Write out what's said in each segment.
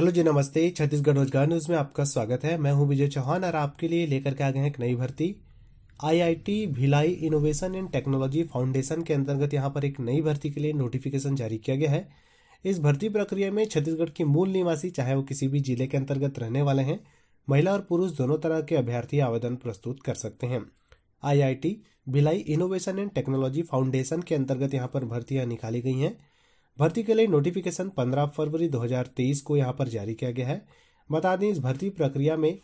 hello जी नमस्ते छत्तीसगढ़ रोजगार news में आपका स्वागत है मैं हूं विजय चौहान और आपके लिए लेकर के आ गए हैं एक नई भर्ती IIT Bhilai innovation and technology foundation के अंतर्गत यहां पर एक नई भर्ती के लिए नोटिफिकेशन जारी किया गया है इस भर्ती प्रक्रिया में छत्तीसगढ़ की मूल निवासी चाहे वो किसी भी जिले के अंतर्गत रहने वाले हैं महिला और पुरुष दोनों तरह के अभ्यर्थी आवेदन प्रस्तुत कर सकते हैं IIT Bhilai innovation and technology foundation के अंतर्गत यहाँ पर भर्तियां निकाली गई हैं भर्ती के लिए नोटिफिकेशन 15 फरवरी 2023 को यहां पर जारी किया गया है बता दें इस भर्ती प्रक्रिया में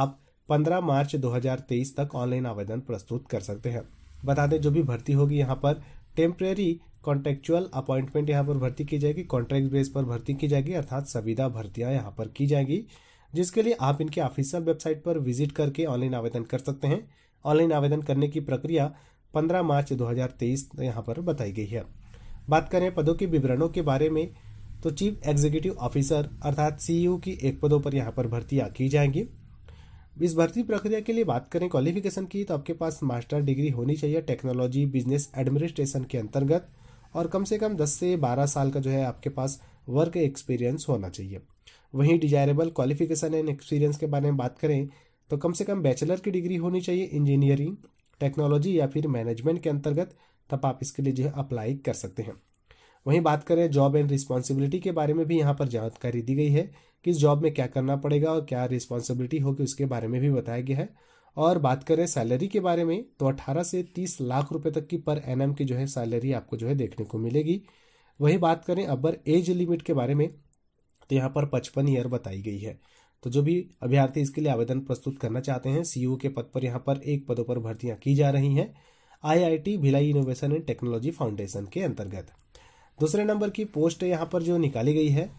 आप 15 मार्च 2023 तक ऑनलाइन आवेदन प्रस्तुत कर सकते हैं बता दें जो भी भर्ती होगी यहाँ पर टेम्प्रेरी कॉन्ट्रेक्चुअल अपॉइंटमेंट यहाँ पर भर्ती की जाएगी कॉन्ट्रैक्ट बेस पर भर्ती की जाएगी अर्थात संविदा भर्तियाँ यहाँ पर की जाएगी जिसके लिए आप इनके ऑफिशियल वेबसाइट पर विजिट करके ऑनलाइन आवेदन कर सकते हैं ऑनलाइन आवेदन करने की प्रक्रिया 15 मार्च 2023 हजार यहाँ पर बताई गई है बात करें पदों के विवरणों के बारे में तो चीफ एग्जीक्यूटिव ऑफिसर अर्थात सीईओ e की एक पदों पर यहाँ पर भर्तियाँ की जाएंगी इस भर्ती प्रक्रिया के लिए बात करें क्वालिफिकेशन की तो आपके पास मास्टर डिग्री होनी चाहिए टेक्नोलॉजी बिजनेस एडमिनिस्ट्रेशन के अंतर्गत और कम से कम 10 से 12 साल का जो है आपके पास वर्क एक्सपीरियंस होना चाहिए वहीं डिजायरेबल क्वालिफिकेशन एंड एक्सपीरियंस के बारे में बात करें तो कम से कम बैचलर की डिग्री होनी चाहिए इंजीनियरिंग टेक्नोलॉजी या फिर मैनेजमेंट के अंतर्गत तब आप इसके लिए जो है अप्लाई कर सकते हैं वहीं बात करें जॉब एंड रिस्पॉन्सिबिलिटी के बारे में भी यहाँ पर जानकारी दी गई है कि इस जॉब में क्या करना पड़ेगा और क्या रिस्पॉन्सिबिलिटी होगी उसके बारे में भी बताया गया है और बात करें सैलरी के बारे में तो 18 से 30 लाख रुपए तक की पर एनएम की जो है सैलरी आपको जो है देखने को मिलेगी वही बात करें अबर एज लिमिट के बारे में तो यहाँ पर पचपन ईयर बताई गई है तो जो भी अभ्यर्थी इसके लिए आवेदन प्रस्तुत करना चाहते हैं सीयू e के पद पर यहाँ पर एक पदों पर भर्तियाँ की जा रही हैं IIT Bhilai innovation and technology foundation के अंतर्गत दूसरे नंबर की पोस्ट यहाँ पर जो निकाली गई है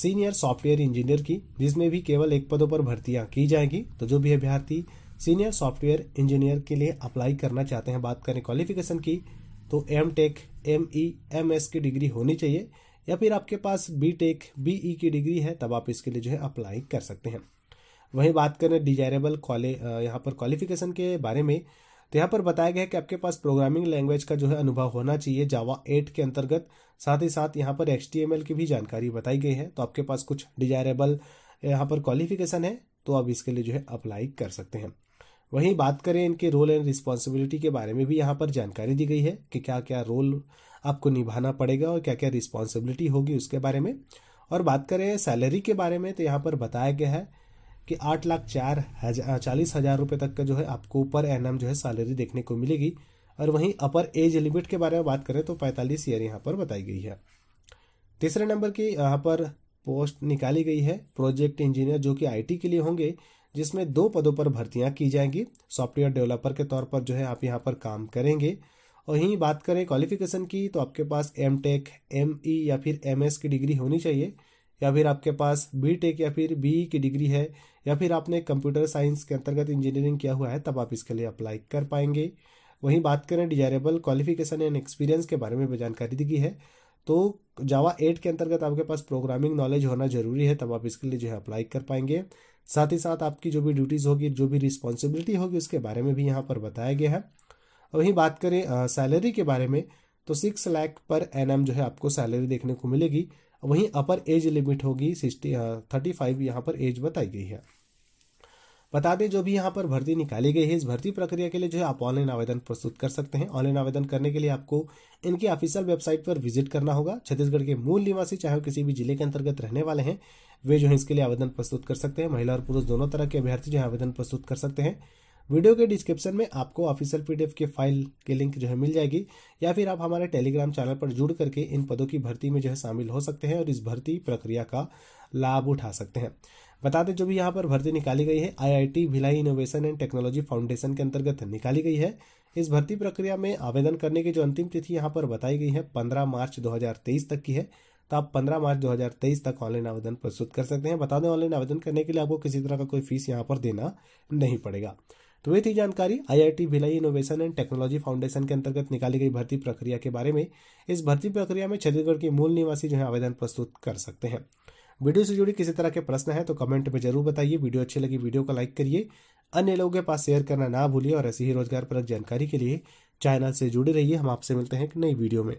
सीनियर सॉफ्टवेयर इंजीनियर की जिसमें भी केवल एक पदों पर भर्तियां की जाएगी तो जो भी अभ्यर्थी सीनियर सॉफ्टवेयर इंजीनियर के लिए अप्लाई करना चाहते हैं बात करें क्वालिफिकेशन की तो M tech M E M S की डिग्री होनी चाहिए या फिर आपके पास बी टेक बी ई की डिग्री है तब आप इसके लिए जो है अप्लाई कर सकते हैं वहीं बात करें डिजायरेबल यहाँ पर क्वालिफिकेशन के बारे में तो यहाँ पर बताया गया है कि आपके पास प्रोग्रामिंग लैंग्वेज का जो है अनुभव होना चाहिए जावा एट के अंतर्गत साथ ही साथ यहाँ पर एच की भी जानकारी बताई गई है तो आपके पास कुछ डिजायरेबल यहाँ पर क्वालिफिकेशन है तो आप इसके लिए जो है अप्लाई कर सकते हैं वहीं बात करें इनके रोल एंड रिस्पॉन्सिबिलिटी के बारे में भी यहाँ पर जानकारी दी गई है कि क्या क्या रोल आपको निभाना पड़ेगा और क्या क्या रिस्पॉन्सिबिलिटी होगी उसके बारे में और बात करें सैलरी के बारे में तो यहाँ पर बताया गया है कि आठ लाख चार हजार चालीस हज़ार रुपये तक का जो है आपको पर एन जो है सैलरी देखने को मिलेगी और वहीं अपर एज लिमिट के बारे में बात करें तो पैंतालीस ईयर यहाँ पर बताई गई है तीसरे नंबर की यहाँ पर पोस्ट निकाली गई है प्रोजेक्ट इंजीनियर जो कि आईटी के लिए होंगे जिसमें दो पदों पर भर्तियां की जाएंगी सॉफ्टवेयर डेवलपर के तौर पर जो है आप यहाँ पर काम करेंगे और यहीं बात करें क्वालिफिकेशन की तो आपके पास एम टेक एम ई या फिर एम एस की डिग्री होनी चाहिए या फिर आपके पास बी टेक या फिर बी e की डिग्री है या फिर आपने कंप्यूटर साइंस के अंतर्गत इंजीनियरिंग किया हुआ है तब आप इसके लिए अप्लाई कर पाएंगे वहीं बात करें डिजायरेबल क्वालिफिकेशन एंड एक्सपीरियंस के बारे में भी जानकारी दी गई है तो जावा एट के अंतर्गत आपके पास प्रोग्रामिंग नॉलेज होना जरूरी है तब आप इसके लिए जो है अप्लाई कर पाएंगे साथ ही साथ आपकी जो भी ड्यूटीज़ होगी जो भी रिस्पॉन्सिबिलिटी होगी उसके बारे में भी यहाँ पर बताया गया है वहीं बात करें सैलरी के बारे में तो सिक्स लैख पर एन जो है आपको सैलरी देखने को मिलेगी वहीं अपर एज लिमिट होगी सिक्सटी थर्टी फाइव यहाँ पर एज बताई गई है बता दें जो भी यहाँ पर भर्ती निकाली गई है इस भर्ती प्रक्रिया के लिए जो है आप ऑनलाइन आवेदन प्रस्तुत कर सकते हैं ऑनलाइन आवेदन करने के लिए आपको इनकी ऑफिशियल वेबसाइट पर विजिट करना होगा छत्तीसगढ़ के मूल निवासी चाहे किसी भी जिले के अंतर्गत रहने वाले हैं वे जो है इसके लिए आवेदन प्रस्तुत कर सकते हैं महिला और पुरुष दोनों तरह के अभ्यर्थी जो है आवेदन प्रस्तुत कर सकते हैं वीडियो के डिस्क्रिप्शन में आपको ऑफिशियल पीडीएफ के फाइल के लिंक जो है मिल जाएगी या फिर आप हमारे टेलीग्राम चैनल पर जुड़ करके इन पदों की भर्ती में जो है शामिल हो सकते हैं और इस भर्ती प्रक्रिया का लाभ उठा सकते हैं बता दें जो भी यहाँ पर भर्ती निकाली गई है IIT Bhilai innovation and technology foundation के अंतर्गत निकाली गई है इस भर्ती प्रक्रिया में आवेदन करने की जो अंतिम तिथि यहाँ पर बताई गई है पंद्रह मार्च तेईस तक की है तो आप पंद्रह मार्च तेईस तक ऑनलाइन आवेदन प्रस्तुत कर सकते हैं बता दें ऑनलाइन आवेदन करने के लिए आपको किसी तरह का कोई फीस यहाँ पर देना नहीं पड़ेगा तो ये थी जानकारी IIT Bhilai innovation and technology foundation के अंतर्गत निकाली गई भर्ती प्रक्रिया के बारे में इस भर्ती प्रक्रिया में छत्तीसगढ़ के मूल निवासी जो है आवेदन प्रस्तुत कर सकते हैं वीडियो से जुड़ी किसी तरह के प्रश्न है तो कमेंट में जरूर बताइए वीडियो अच्छी लगी वीडियो को लाइक करिए अन्य लोगों के पास शेयर करना ना भूलिए और ऐसी ही रोजगार पर जानकारी के लिए चैनल से जुड़े रहिए हम आपसे मिलते हैं एक नई वीडियो में